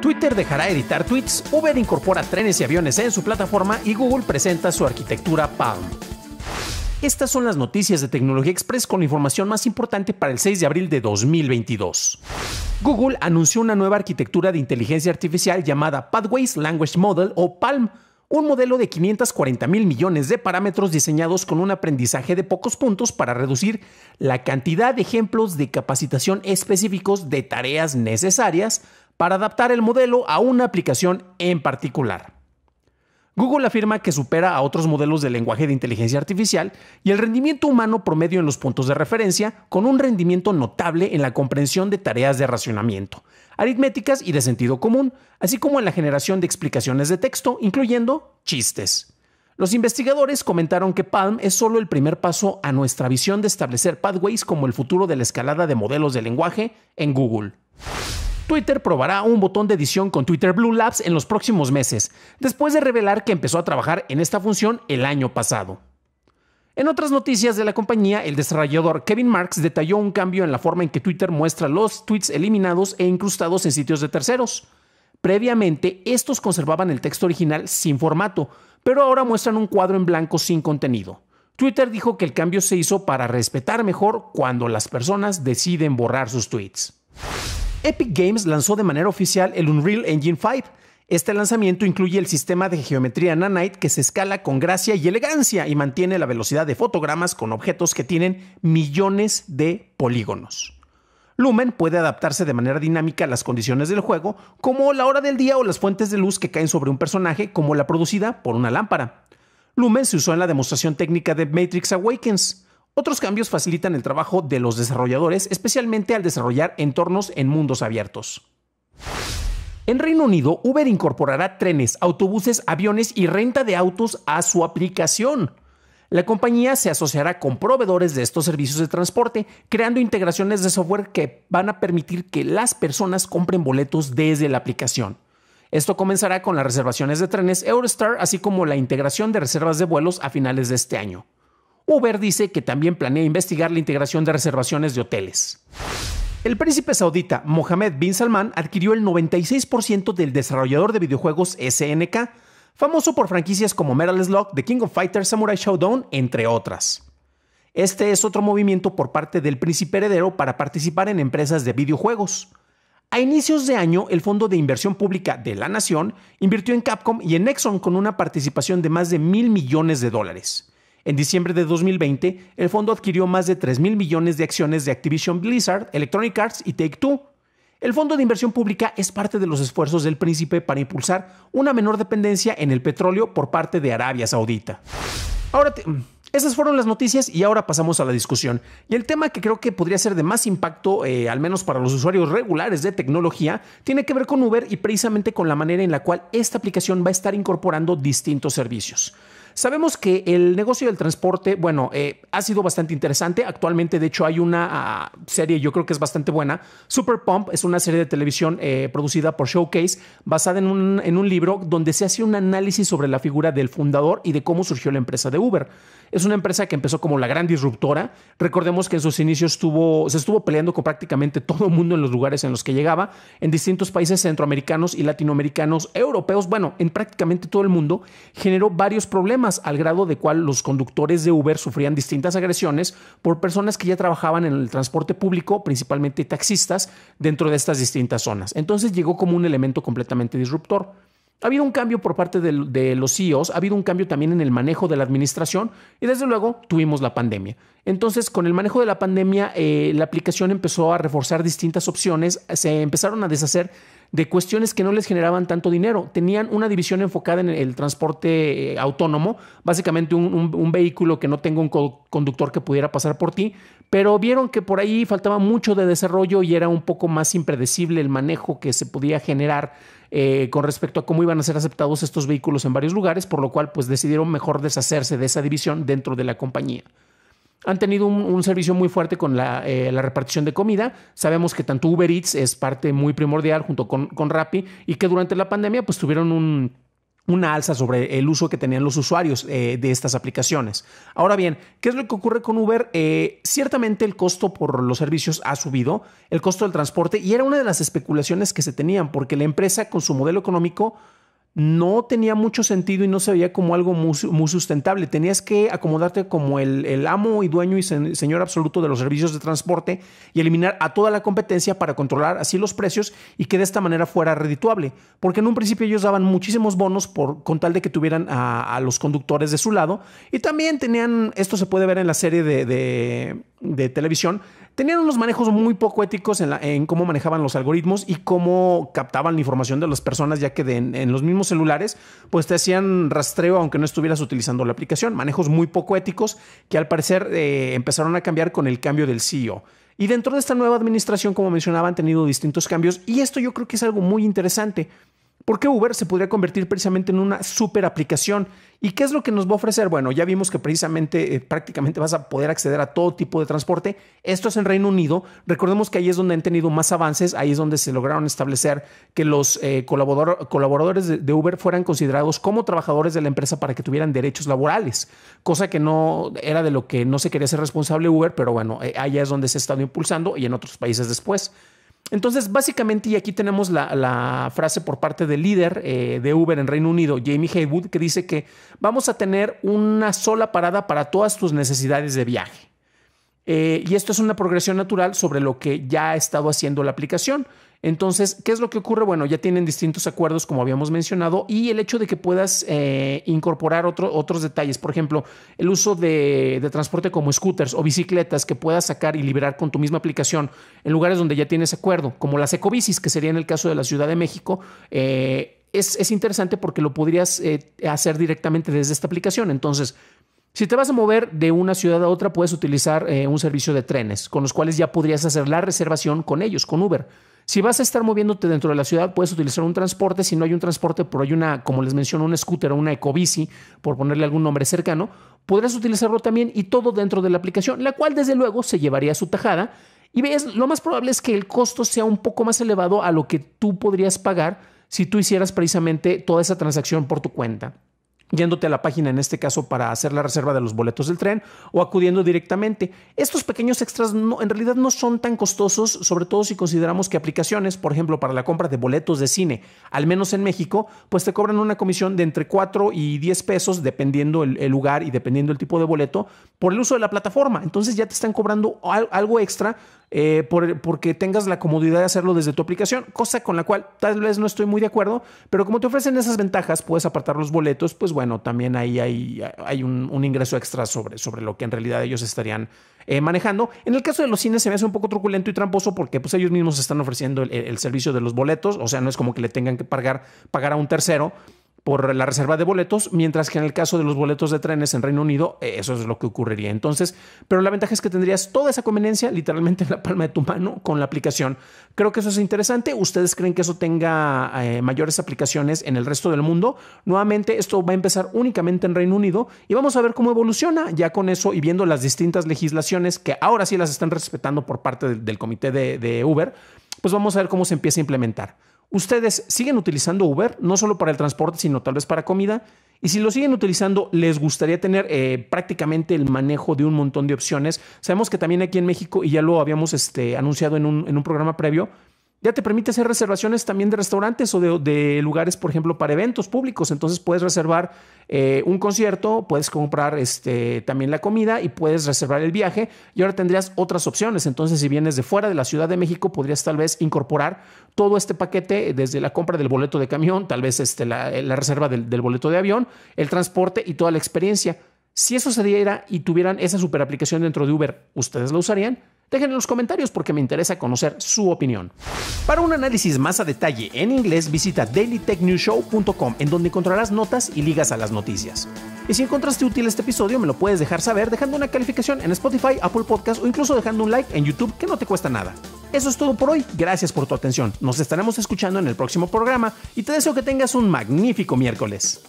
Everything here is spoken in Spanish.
Twitter dejará editar tweets, Uber incorpora trenes y aviones en su plataforma y Google presenta su arquitectura Palm. Estas son las noticias de Tecnología Express con la información más importante para el 6 de abril de 2022. Google anunció una nueva arquitectura de inteligencia artificial llamada Pathways Language Model o PaLM un modelo de 540 mil millones de parámetros diseñados con un aprendizaje de pocos puntos para reducir la cantidad de ejemplos de capacitación específicos de tareas necesarias para adaptar el modelo a una aplicación en particular. Google afirma que supera a otros modelos de lenguaje de inteligencia artificial y el rendimiento humano promedio en los puntos de referencia, con un rendimiento notable en la comprensión de tareas de racionamiento, aritméticas y de sentido común, así como en la generación de explicaciones de texto, incluyendo chistes. Los investigadores comentaron que Palm es solo el primer paso a nuestra visión de establecer Pathways como el futuro de la escalada de modelos de lenguaje en Google. Twitter probará un botón de edición con Twitter Blue Labs en los próximos meses, después de revelar que empezó a trabajar en esta función el año pasado. En otras noticias de la compañía, el desarrollador Kevin Marks detalló un cambio en la forma en que Twitter muestra los tweets eliminados e incrustados en sitios de terceros. Previamente, estos conservaban el texto original sin formato, pero ahora muestran un cuadro en blanco sin contenido. Twitter dijo que el cambio se hizo para respetar mejor cuando las personas deciden borrar sus tweets. Epic Games lanzó de manera oficial el Unreal Engine 5. Este lanzamiento incluye el sistema de geometría Nanite que se escala con gracia y elegancia y mantiene la velocidad de fotogramas con objetos que tienen millones de polígonos. Lumen puede adaptarse de manera dinámica a las condiciones del juego, como la hora del día o las fuentes de luz que caen sobre un personaje, como la producida por una lámpara. Lumen se usó en la demostración técnica de Matrix Awakens. Otros cambios facilitan el trabajo de los desarrolladores, especialmente al desarrollar entornos en mundos abiertos. En Reino Unido, Uber incorporará trenes, autobuses, aviones y renta de autos a su aplicación. La compañía se asociará con proveedores de estos servicios de transporte, creando integraciones de software que van a permitir que las personas compren boletos desde la aplicación. Esto comenzará con las reservaciones de trenes Eurostar, así como la integración de reservas de vuelos a finales de este año. Uber dice que también planea investigar la integración de reservaciones de hoteles. El príncipe saudita Mohammed bin Salman adquirió el 96% del desarrollador de videojuegos SNK, famoso por franquicias como Metal Slug, The King of Fighters, Samurai Showdown, entre otras. Este es otro movimiento por parte del príncipe heredero para participar en empresas de videojuegos. A inicios de año, el Fondo de Inversión Pública de la Nación invirtió en Capcom y en Exxon con una participación de más de mil millones de dólares. En diciembre de 2020, el fondo adquirió más de 3 mil millones de acciones de Activision Blizzard, Electronic Arts y Take Two. El Fondo de Inversión Pública es parte de los esfuerzos del príncipe para impulsar una menor dependencia en el petróleo por parte de Arabia Saudita. Ahora, esas fueron las noticias y ahora pasamos a la discusión. Y el tema que creo que podría ser de más impacto, eh, al menos para los usuarios regulares de tecnología, tiene que ver con Uber y precisamente con la manera en la cual esta aplicación va a estar incorporando distintos servicios. Sabemos que el negocio del transporte, bueno, eh, ha sido bastante interesante. Actualmente, de hecho, hay una ah, serie, yo creo que es bastante buena. Super Pump es una serie de televisión eh, producida por Showcase, basada en un libro donde se hace un análisis sobre la figura del fundador y de cómo surgió la empresa de Uber. Es una empresa que empezó como la gran disruptora. Recordemos que en sus inicios se estuvo peleando con prácticamente todo el mundo en los lugares en los que llegaba, en distintos países centroamericanos y latinoamericanos, europeos, bueno, en prácticamente todo el mundo, generó varios problemas al grado de cual los conductores de Uber sufrían distintas agresiones por personas que ya trabajaban en el transporte público, principalmente taxistas, dentro de estas distintas zonas. Entonces llegó como un elemento completamente disruptor. Ha habido un cambio por parte de, los CEOs, ha habido un cambio también en el manejo de la administración y desde luego tuvimos la pandemia. Entonces, con el manejo de la pandemia, eh, la aplicación empezó a reforzar distintas opciones, se empezaron a deshacer de cuestiones que no les generaban tanto dinero. Tenían una división enfocada en el transporte eh, autónomo, básicamente un, vehículo que no tenga un conductor que pudiera pasar por ti, pero vieron que por ahí faltaba mucho de desarrollo y era un poco más impredecible el manejo que se podía generar eh, con respecto a cómo iban a ser aceptados estos vehículos en varios lugares, por lo cual pues decidieron mejor deshacerse de esa división dentro de la compañía. Han tenido un, servicio muy fuerte con eh, la, repartición de comida. Sabemos que tanto Uber Eats es parte muy primordial junto con, con Rappi y que durante la pandemia pues tuvieron un una alza sobre el uso que tenían los usuarios eh, de estas aplicaciones. Ahora bien, ¿qué es lo que ocurre con Uber? Eh, ciertamente el costo por los servicios ha subido, el costo del transporte, y era una de las especulaciones que se tenían, porque la empresa con su modelo económico no tenía mucho sentido y no se veía como algo muy, sustentable. Tenías que acomodarte como el, amo y dueño y señor absoluto de los servicios de transporte y eliminar a toda la competencia para controlar así los precios y que de esta manera fuera redituable. Porque en un principio ellos daban muchísimos bonos por, con tal de que tuvieran a, los conductores de su lado y también tenían, esto se puede ver en la serie de de televisión tenían unos manejos muy poco éticos en, en, cómo manejaban los algoritmos y cómo captaban la información de las personas, ya que en, los mismos celulares, pues te hacían rastreo aunque no estuvieras utilizando la aplicación. Manejos muy poco éticos que al parecer eh, empezaron a cambiar con el cambio del CEO. Y dentro de esta nueva administración, como mencionaba, han tenido distintos cambios y esto yo creo que es algo muy interesante. ¿Por qué Uber se podría convertir precisamente en una super aplicación? ¿Y qué es lo que nos va a ofrecer? Bueno, ya vimos que precisamente eh, prácticamente vas a poder acceder a todo tipo de transporte. Esto es en Reino Unido. Recordemos que ahí es donde han tenido más avances, ahí es donde se lograron establecer que los eh, colaboradores de, Uber fueran considerados como trabajadores de la empresa para que tuvieran derechos laborales, cosa que no era de lo que no se quería ser responsable Uber, pero bueno, eh, allá es donde se ha estado impulsando y en otros países después. Entonces, básicamente, y aquí tenemos la, frase por parte del líder eh, de Uber en Reino Unido, Jamie Haywood, que dice que vamos a tener una sola parada para todas tus necesidades de viaje. Eh, y esto es una progresión natural sobre lo que ya ha estado haciendo la aplicación. Entonces, ¿qué es lo que ocurre? Bueno, ya tienen distintos acuerdos, como habíamos mencionado, y el hecho de que puedas eh, incorporar otros detalles, por ejemplo, el uso de, transporte como scooters o bicicletas que puedas sacar y liberar con tu misma aplicación en lugares donde ya tienes acuerdo, como las ecobicis, que sería en el caso de la Ciudad de México. Eh, es, interesante porque lo podrías eh, hacer directamente desde esta aplicación. Entonces, si te vas a mover de una ciudad a otra, puedes utilizar un servicio de trenes, con los cuales ya podrías hacer la reservación con ellos, con Uber. Si vas a estar moviéndote dentro de la ciudad, puedes utilizar un transporte. Si no hay un transporte, por hay una, como les menciono, un scooter o una ecobici, por ponerle algún nombre cercano, podrás utilizarlo también y todo dentro de la aplicación, la cual desde luego se llevaría a su tajada. Y ves, lo más probable es que el costo sea un poco más elevado a lo que tú podrías pagar si tú hicieras precisamente toda esa transacción por tu cuenta yéndote a la página en este caso para hacer la reserva de los boletos del tren o acudiendo directamente. Estos pequeños extras no, en realidad no son tan costosos, sobre todo si consideramos que aplicaciones, por ejemplo, para la compra de boletos de cine, al menos en México, pues te cobran una comisión de entre 4 y 10 pesos, dependiendo el, el lugar y dependiendo el tipo de boleto, por el uso de la plataforma. Entonces ya te están cobrando algo extra eh, porque tengas la comodidad de hacerlo desde tu aplicación, cosa con la cual tal vez no estoy muy de acuerdo, pero como te ofrecen esas ventajas, puedes apartar los boletos, pues bueno, también ahí hay, hay un, ingreso extra sobre, sobre lo que en realidad ellos estarían eh, manejando. En el caso de los cines se me hace un poco truculento y tramposo porque pues ellos mismos están ofreciendo el, servicio de los boletos, o sea, no es como que le tengan que pagar, pagar a un tercero por la reserva de boletos, mientras que en el caso de los boletos de trenes en Reino Unido, eh, eso es lo que ocurriría. Entonces, pero la ventaja es que tendrías toda esa conveniencia literalmente en la palma de tu mano con la aplicación. Creo que eso es interesante. ¿Ustedes creen que eso tenga eh, mayores aplicaciones en el resto del mundo? Nuevamente, esto va a empezar únicamente en Reino Unido y vamos a ver cómo evoluciona ya con eso y viendo las distintas legislaciones que ahora sí las están respetando por parte del, comité de Uber, pues vamos a ver cómo se empieza a implementar. ¿Ustedes siguen utilizando Uber, no solo para el transporte, sino tal vez para comida? Y si lo siguen utilizando, les gustaría tener eh, prácticamente el manejo de un montón de opciones. Sabemos que también aquí en México, y ya lo habíamos este, anunciado en un programa previo, ya te permite hacer reservaciones también de restaurantes o de, lugares, por ejemplo, para eventos públicos. Entonces puedes reservar eh, un concierto, puedes comprar este, también la comida y puedes reservar el viaje. Y ahora tendrías otras opciones. Entonces, si vienes de fuera de la Ciudad de México, podrías tal vez incorporar todo este paquete desde la compra del boleto de camión, tal vez este, la, reserva del, boleto de avión, el transporte y toda la experiencia. Si eso se diera y tuvieran esa super aplicación dentro de Uber, ¿ustedes la usarían? Dejen en los comentarios porque me interesa conocer su opinión. Para un análisis más a detalle en inglés, visita dailytechnewshow.com en donde encontrarás notas y ligas a las noticias. Y si encontraste útil este episodio, me lo puedes dejar saber dejando una calificación en Spotify, Apple Podcast o incluso dejando un like en YouTube que no te cuesta nada. Eso es todo por hoy, gracias por tu atención. Nos estaremos escuchando en el próximo programa y te deseo que tengas un magnífico miércoles.